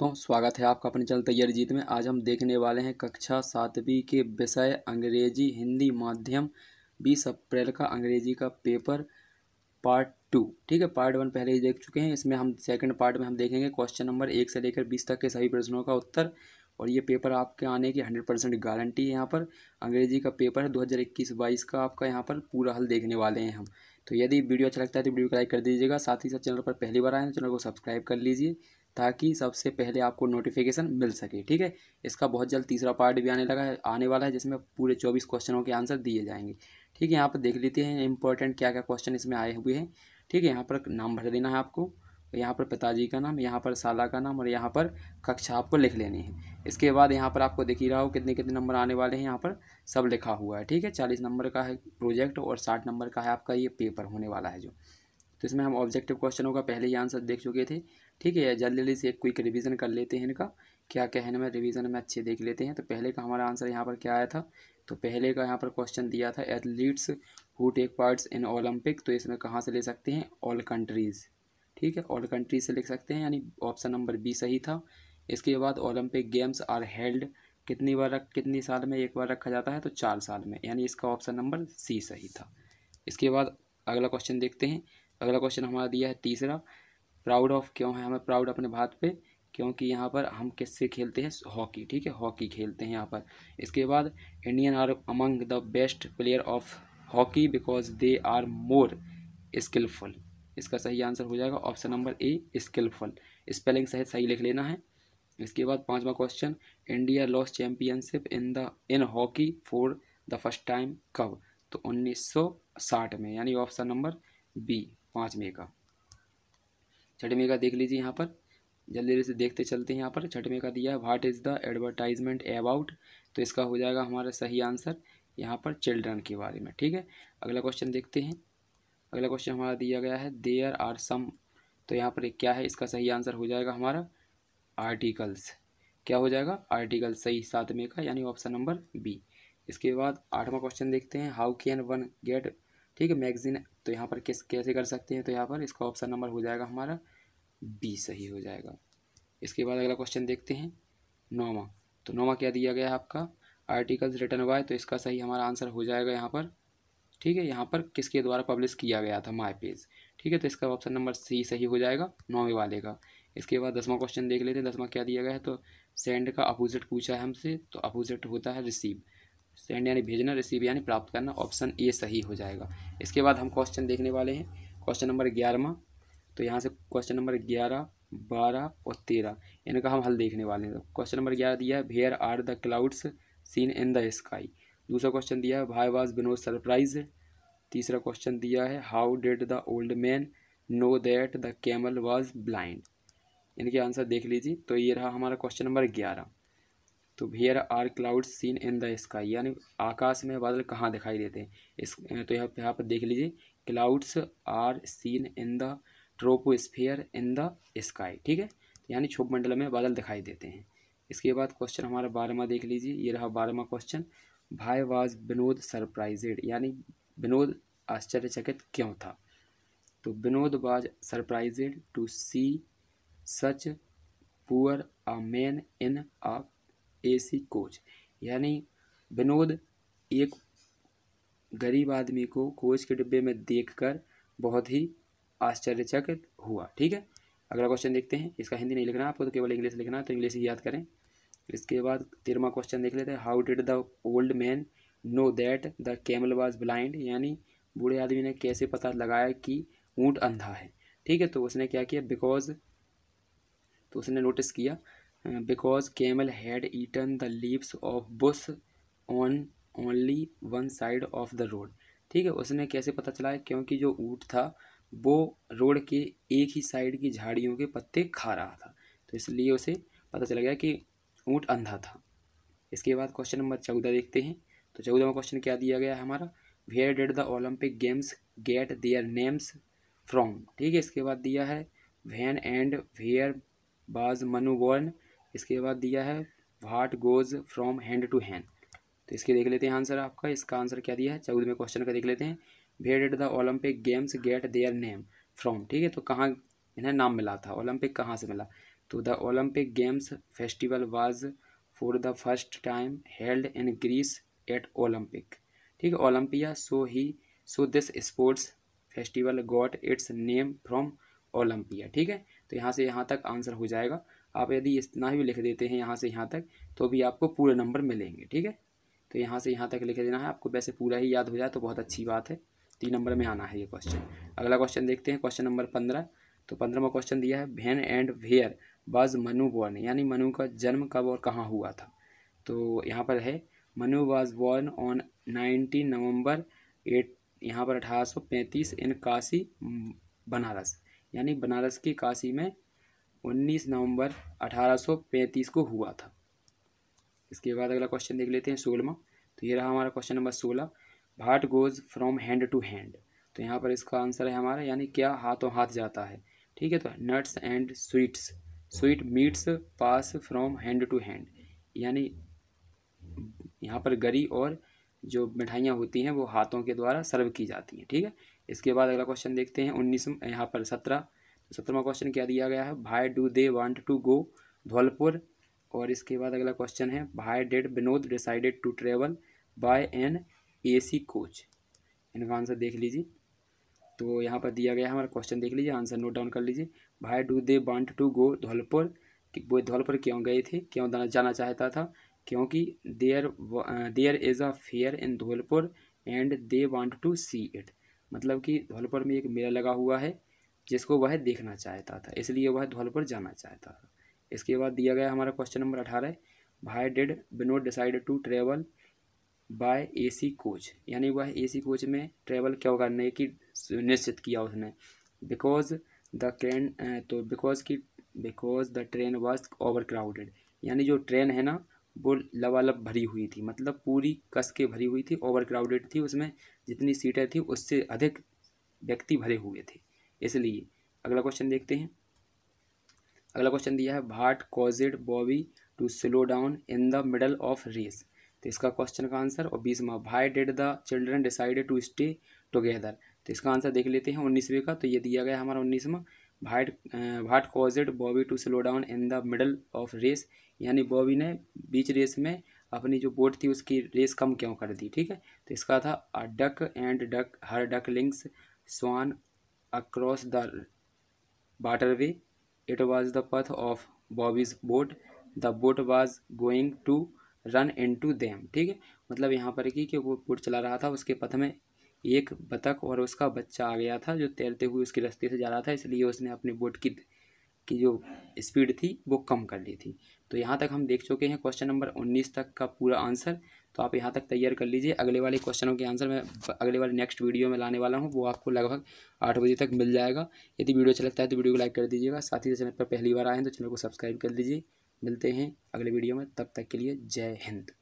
दोस्तों स्वागत है आपका अपने चैनल तैयारी जीत में आज हम देखने वाले हैं कक्षा सातवीं के विषय अंग्रेजी हिंदी माध्यम बीस अप्रैल का अंग्रेजी का पेपर पार्ट टू ठीक है पार्ट वन पहले ही देख चुके हैं इसमें हम सेकंड पार्ट में हम देखेंगे क्वेश्चन नंबर एक से लेकर बीस तक के सभी प्रश्नों का उत्तर और ये पेपर आपके आने की हंड्रेड परसेंट गारंटी है यहाँ पर अंग्रेजी का पेपर है दो हज़ार इक्कीस बाईस का आपका यहाँ पर पूरा हल देखने वाले हैं हम तो यदि वीडियो अच्छा लगता है तो वीडियो को लाइक कर दीजिएगा साथ ही साथ चैनल पर पहली बार आए हैं तो चैनल को सब्सक्राइब कर लीजिए ताकि सबसे पहले आपको नोटिफिकेशन मिल सके ठीक है इसका बहुत जल्द तीसरा पार्ट भी आने लगा है आने वाला है जिसमें पूरे चौबीस क्वेश्चनों के आंसर दिए जाएंगे ठीक है यहाँ पर देख लेते हैं इंपॉर्टेंट क्या क्या क्वेश्चन इसमें आए हुए हैं ठीक है यहाँ पर नाम भर देना है आपको यहाँ पर पिताजी का नाम यहाँ पर साला का नाम और यहाँ पर कक्षा आपको लिख लेनी है इसके बाद यहाँ पर आपको देख ही रहा हो कितने कितने नंबर आने वाले हैं यहाँ पर सब लिखा हुआ है ठीक है चालीस नंबर का है प्रोजेक्ट और साठ नंबर का है आपका ये पेपर होने वाला है जो तो इसमें हम ऑब्जेक्टिव क्वेश्चनों का पहले ही आंसर देख चुके थे ठीक है जल्दी जल्दी से एक क्विक रिवीजन कर लेते हैं इनका क्या क्या है मैं रिवीजन में अच्छे देख लेते हैं तो पहले का हमारा आंसर यहाँ पर क्या आया था तो पहले का यहाँ पर क्वेश्चन दिया था athletes who take parts in Olympic तो इसमें कहाँ से ले सकते हैं ऑल कंट्रीज़ ठीक है ऑल कंट्रीज से लिख सकते हैं यानी ऑप्शन नंबर बी सही था इसके बाद ओलंपिक गेम्स आर हेल्ड कितनी बार रख कितनी साल में एक बार रखा जाता है तो चार साल में यानी इसका ऑप्शन नंबर सी सही था इसके बाद अगला क्वेश्चन देखते हैं अगला क्वेश्चन हमारा दिया है तीसरा प्राउड ऑफ क्यों है हमें प्राउड अपने भारत पे क्योंकि यहाँ पर हम किससे खेलते हैं हॉकी ठीक है हॉकी खेलते हैं यहाँ पर इसके बाद Indian are among the best player of hockey because they are more skilful इसका सही आंसर हो जाएगा option number A skilful spelling सहित सही लिख लेना है इसके बाद पांचवा question India loss championship in the in hockey for the first time कब तो 1960 में यानी ऑप्शन नंबर बी पाँचवें का छठवें का देख लीजिए यहाँ पर जल्दी जल्दी से देखते चलते हैं यहाँ पर छठवें का दिया है what is the advertisement about तो इसका हो जाएगा हमारा सही आंसर यहाँ पर चिल्ड्रन के बारे में ठीक है अगला क्वेश्चन देखते हैं अगला क्वेश्चन हमारा दिया गया है देयर आर सम तो यहाँ पर क्या है इसका सही आंसर हो जाएगा हमारा आर्टिकल्स क्या हो जाएगा आर्टिकल सही सातवें का यानी ऑप्शन नंबर बी इसके बाद आठवां क्वेश्चन देखते हैं हाउ कैन वन गेट ठीक है मैगजीन तो यहाँ पर किस कैसे कर सकते हैं तो यहाँ पर इसका ऑप्शन नंबर हो जाएगा हमारा बी सही हो जाएगा इसके बाद अगला क्वेश्चन देखते हैं नौवा तो नौवा क्या दिया गया है आपका आर्टिकल्स रिटर्न बाय तो इसका सही हमारा आंसर हो जाएगा यहाँ पर ठीक है यहाँ पर किसके द्वारा पब्लिश किया गया था माई पेज ठीक है तो इसका ऑप्शन नंबर सी सही हो जाएगा नौवें वाले का इसके बाद दसवां क्वेश्चन देख लेते हैं दसवां क्या दिया गया है तो सेंड का अपोजिट पूछा है हमसे तो अपोजिट होता है रिसीव सेंड यानी भेजना रिसीव यानी प्राप्त करना ऑप्शन ए सही हो जाएगा इसके बाद हम क्वेश्चन देखने वाले हैं क्वेश्चन नंबर ग्यारहवा तो यहाँ से क्वेश्चन नंबर ग्यारह बारह और तेरह इनका हम हल देखने वाले हैं क्वेश्चन नंबर ग्यारह दिया है where are the clouds seen in the sky दूसरा क्वेश्चन दिया है भाई वाज बिनो सरप्राइज तीसरा क्वेश्चन दिया है how did the old man know that the camel was blind इनके आंसर देख लीजिए तो ये रहा हमारा क्वेश्चन नंबर ग्यारह तो where are cloud seen in the sky यानी आकाश में बादल कहाँ दिखाई देते हैं इस तो यहाँ यहाँ पर देख लीजिए clouds are seen in the troposphere in the sky ठीक है तो यानी छोप मंडल में बादल दिखाई देते हैं इसके बाद क्वेश्चन हमारा बारहवा देख लीजिए ये रहा बारहवा क्वेश्चन भाई वाज विनोद सरप्राइजेड यानी विनोद आश्चर्यचकित क्यों था तो Vinod was surprised to see such poor a man in a AC coach यानी विनोद एक गरीब आदमी को कोच के डिब्बे में देखकर बहुत ही आश्चर्यचकित हुआ ठीक है अगला क्वेश्चन देखते हैं इसका हिंदी नहीं लिखना आपको तो केवल इंग्लिश लिखना तो इंग्लिश ही याद करें इसके बाद तेरहवा क्वेश्चन देख लेते हैं how did the old man know that the camel was blind यानी बूढ़े आदमी ने कैसे पता लगाया कि ऊँट अंधा है ठीक है तो उसने क्या किया बिकॉज तो उसने नोटिस किया because camel had eaten the leaves of bush on only one side of the road ठीक है उसने कैसे पता चला है क्योंकि जो ऊँट था वो रोड के एक ही साइड की झाड़ियों के पत्ते खा रहा था तो इसलिए उसे पता चला गया कि ऊँट अंधा था इसके बाद क्वेश्चन नंबर चौदह देखते हैं तो चौदहवा क्वेश्चन क्या दिया गया है हमारा where did the Olympic games get their names from ठीक है इसके बाद दिया है वैन एंड वेयर बाज मनु इसके बाद दिया है what goes from hand to hand तो इसके देख लेते हैं आंसर आपका इसका आंसर क्या दिया है चौदहवें क्वेश्चन का देख लेते हैं where did the Olympic games get their name from ठीक है तो कहाँ इन्हें नाम मिला था ओलंपिक कहाँ से मिला तो the Olympic games festival was for the first time held in Greece at Olympic ठीक है ओलंपिया सो ही so this sports festival got its name from Olympia ठीक है तो यहाँ से यहाँ तक आंसर हो जाएगा आप यदि इतना भी लिख देते हैं यहाँ से यहाँ तक तो भी आपको पूरे नंबर मिलेंगे ठीक है तो यहाँ से यहाँ तक लिख देना है आपको वैसे पूरा ही याद हो जाए तो बहुत अच्छी बात है तीन तो नंबर में आना है ये क्वेश्चन अगला क्वेश्चन देखते हैं क्वेश्चन नंबर पंद्रह तो पंद्रहवा क्वेश्चन दिया है when and where was Manu born यानी मनु का जन्म कब और कहाँ हुआ था तो यहाँ पर है Manu was born on nineteen November at यहाँ पर अठारह सौ पैंतीस इन काशी बनारस यानी बनारस की काशी में 19 नवंबर 1835 को हुआ था इसके बाद अगला क्वेश्चन देख लेते हैं सोलमा तो ये रहा हमारा क्वेश्चन नंबर सोलह what goes from hand to hand तो यहाँ पर इसका आंसर है हमारा यानी क्या हाथों हाथ जाता है ठीक है तो nuts and sweets sweetmeats pass from hand to hand यानी यहाँ पर गरी और जो मिठाइयाँ होती हैं वो हाथों के द्वारा सर्व की जाती हैं ठीक है इसके बाद अगला क्वेश्चन देखते हैं उन्नीस यहाँ पर सत्रह तो सत्रहवा क्वेश्चन क्या दिया गया है why do they want to go Dholpur और इसके बाद अगला क्वेश्चन है why did Vinod decided to travel by an C coach इनका आंसर देख लीजिए तो यहाँ पर दिया गया है हमारा क्वेश्चन देख लीजिए आंसर नोट डाउन कर लीजिए why do they want to go Dholpur वो धौलपुर क्यों गए थे क्यों जाना चाहता था क्योंकि there there is a fair in Dholpur and they want to see it मतलब कि धौलपुर में एक मेला लगा हुआ है जिसको वह देखना चाहता था इसलिए वह धौलपुर जाना चाहता था इसके बाद दिया गया हमारा क्वेश्चन नंबर अठारह why did Binod decide to travel by AC coach यानी वह एसी कोच में ट्रेवल क्यों करने की सुनिश्चित किया उसने बिकॉज द ट्रेन तो बिकॉज की because the train was over crowded यानी जो ट्रेन है ना वो लबालब भरी हुई थी मतलब पूरी कस के भरी हुई थी ओवर क्राउडेड थी उसमें जितनी सीटें थी उससे अधिक व्यक्ति भरे हुए थे इसलिए अगला क्वेश्चन देखते हैं अगला क्वेश्चन दिया है what caused Bobby to slow down in the middle of race तो इसका क्वेश्चन का आंसर और बीसवा why did the children decided to stay together तो इसका आंसर देख लेते हैं उन्नीसवें का तो ये दिया गया हमारा उन्नीसवा what what caused Bobby to slow down in the middle of race यानी बॉबी ने बीच रेस में अपनी जो बोट थी उसकी रेस कम क्यों कर दी ठीक है तो इसका था a duck and duck her ducklings swam across the waterway it was the path of Bobby's boat the boat was going to run into them ठीक है मतलब यहाँ पर कि वो बोट चला रहा था उसके पथ में एक बतख और उसका बच्चा आ गया था जो तैरते हुए उसके रास्ते से जा रहा था इसलिए उसने अपने बोट की की जो स्पीड थी वो कम कर ली थी तो यहाँ तक हम देख चुके हैं क्वेश्चन नंबर उन्नीस तक का पूरा आंसर तो आप यहाँ तक तैयार कर लीजिए अगले वाले क्वेश्चनों के आंसर मैं अगले वाले नेक्स्ट वीडियो में लाने वाला हूँ वो आपको लगभग आठ बजे तक मिल जाएगा यदि वीडियो अच्छा लगता है तो वीडियो को लाइक कर दीजिएगा साथ ही चैनल पर पहली बार आए हैं तो चैनल को सब्सक्राइब कर दीजिए मिलते हैं अगले वीडियो में तब तक के लिए जय हिंद